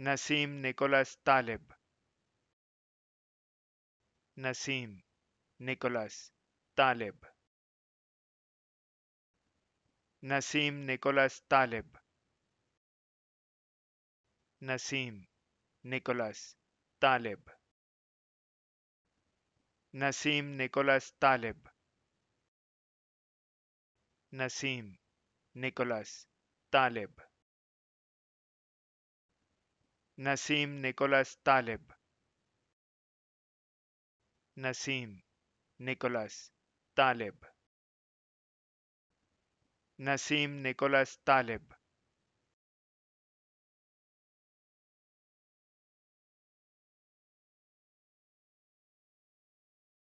Nasim Nicholas Taleb Nasim Nicholas Taleb Nasim Nicholas Taleb Nasim Nicholas Taleb Nasim Nicholas Taleb Nasim Nicholas Taleb Nasim Nicholas Taleb. Nasim Nicholas Taleb. Nasim Nicholas Taleb.